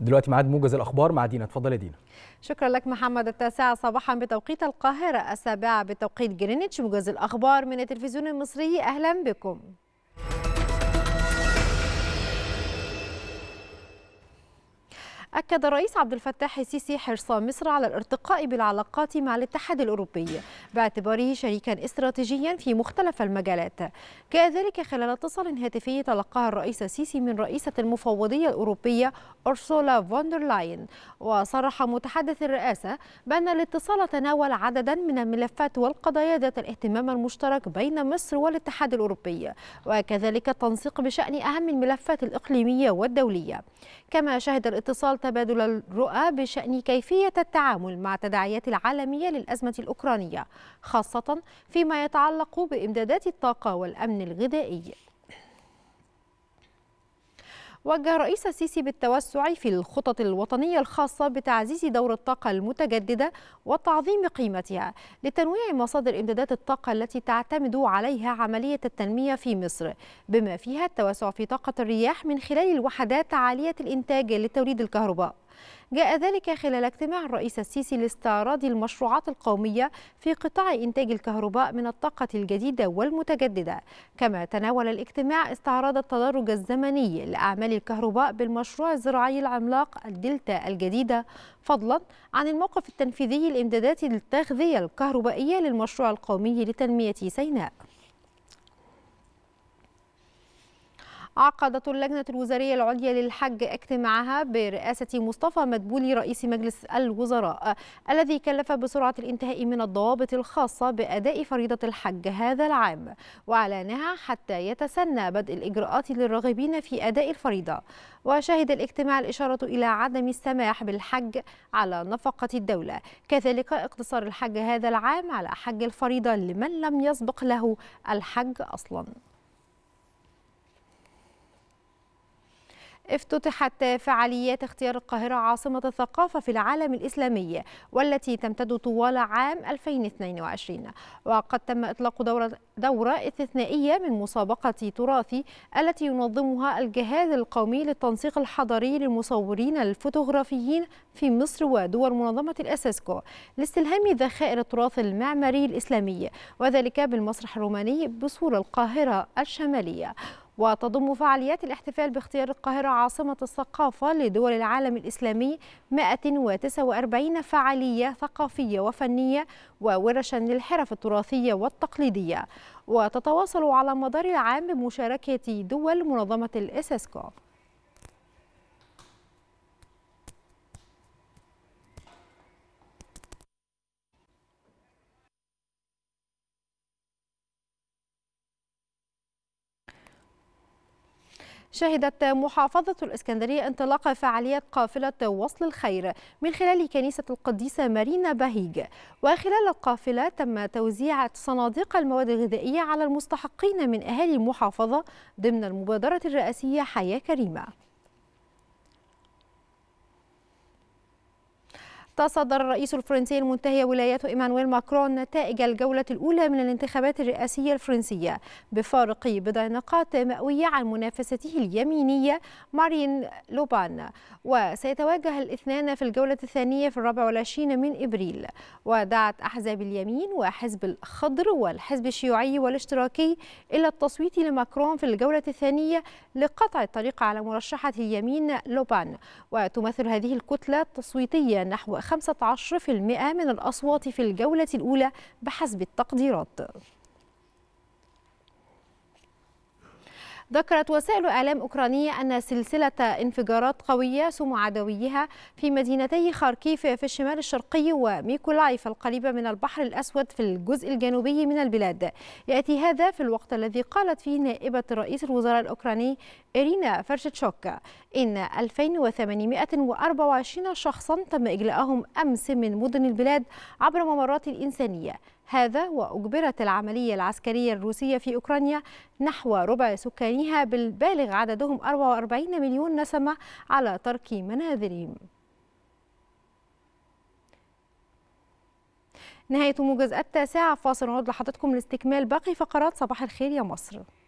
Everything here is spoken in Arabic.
دلوقتي معاد موجز الاخبار مع دينا اتفضلي دينا شكرا لك محمد التاسعة صباحا بتوقيت القاهرة السابعة بتوقيت جرينتش موجز الاخبار من التلفزيون المصري اهلا بكم أكد الرئيس عبد الفتاح السيسي حرص مصر على الارتقاء بالعلاقات مع الاتحاد الأوروبي باعتباره شريكا استراتيجيا في مختلف المجالات كذلك خلال اتصال هاتفي تلقاه الرئيس السيسي من رئيسة المفوضية الأوروبية أرسولا فوندرلاين وصرح متحدث الرئاسة بأن الاتصال تناول عددا من الملفات والقضايا ذات الاهتمام المشترك بين مصر والاتحاد الأوروبي وكذلك التنسيق بشأن أهم الملفات الإقليمية والدولية كما شهد الاتصال تبادل الرؤى بشأن كيفية التعامل مع التداعيات العالمية للأزمة الأوكرانية خاصة فيما يتعلق بإمدادات الطاقة والأمن الغذائي وجه الرئيس السيسي بالتوسع في الخطط الوطنية الخاصة بتعزيز دور الطاقة المتجددة وتعظيم قيمتها لتنويع مصادر إمدادات الطاقة التي تعتمد عليها عملية التنمية في مصر بما فيها التوسع في طاقة الرياح من خلال الوحدات عالية الإنتاج لتوليد الكهرباء جاء ذلك خلال اجتماع الرئيس السيسي لاستعراض المشروعات القومية في قطاع إنتاج الكهرباء من الطاقة الجديدة والمتجددة كما تناول الاجتماع استعراض التدرج الزمني لأعمال الكهرباء بالمشروع الزراعي العملاق الدلتا الجديدة فضلا عن الموقف التنفيذي لإمدادات التغذية الكهربائية للمشروع القومي لتنمية سيناء عقدت اللجنة الوزارية العليا للحج اجتماعها برئاسة مصطفى مدبولي رئيس مجلس الوزراء الذي كلف بسرعة الانتهاء من الضوابط الخاصة بأداء فريضة الحج هذا العام وإعلانها حتى يتسنى بدء الإجراءات للراغبين في أداء الفريضة وشهد الاجتماع الإشارة إلى عدم السماح بالحج على نفقة الدولة كذلك اقتصار الحج هذا العام على حج الفريضة لمن لم يسبق له الحج أصلاً افتتحت فعاليات اختيار القاهرة عاصمة الثقافة في العالم الإسلامي والتي تمتد طوال عام 2022 وقد تم إطلاق دورة, دورة استثنائية من مسابقة تراثي التي ينظمها الجهاز القومي للتنسيق الحضري للمصورين الفوتوغرافيين في مصر ودول منظمة الأساسكو لاستلهام ذخائر التراث المعماري الإسلامي وذلك بالمسرح الروماني بصور القاهرة الشمالية وتضم فعاليات الاحتفال باختيار القاهرة عاصمة الثقافة لدول العالم الإسلامي 149 فعالية ثقافية وفنية وورشا للحرف التراثية والتقليدية وتتواصل على مدار العام بمشاركة دول منظمة الإسسكو شهدت محافظة الإسكندرية انطلاق فعالية قافلة وصل الخير من خلال كنيسة القديسة مارينا بهيج وخلال القافلة تم توزيع صناديق المواد الغذائية على المستحقين من أهالي المحافظة ضمن المبادرة الرئاسية حياة كريمة صدر الرئيس الفرنسي المنتهي ولايته إيمانويل ماكرون نتائج الجولة الأولى من الانتخابات الرئاسية الفرنسية بفارق بضع نقاط مئوية عن منافسته اليمينية مارين لوبان وسيتواجه الاثنان في الجولة الثانية في الرابع والعشرين من إبريل ودعت أحزاب اليمين وحزب الخضر والحزب الشيوعي والاشتراكي إلى التصويت لماكرون في الجولة الثانية لقطع الطريق على مرشحة اليمين لوبان وتمثل هذه الكتلة التصويتيه نحو 15% من الأصوات في الجولة الأولى بحسب التقديرات ذكرت وسائل إعلام أوكرانية أن سلسلة انفجارات قوية سمو عدويها في مدينتي خاركيف في الشمال الشرقي وميكولايف القريبة من البحر الأسود في الجزء الجنوبي من البلاد يأتي هذا في الوقت الذي قالت فيه نائبة رئيس الوزراء الأوكراني إيرينا فرشتشوك إن 2824 شخصا تم إجلاءهم أمس من مدن البلاد عبر ممرات الإنسانية هذا وأجبرت العملية العسكرية الروسية في أوكرانيا نحو ربع سكانها بالبالغ عددهم 44 مليون نسمة على ترك منازلهم نهاية موجز التاسعة فاصل نعود لحضرتكم لاستكمال باقي فقرات صباح الخير يا مصر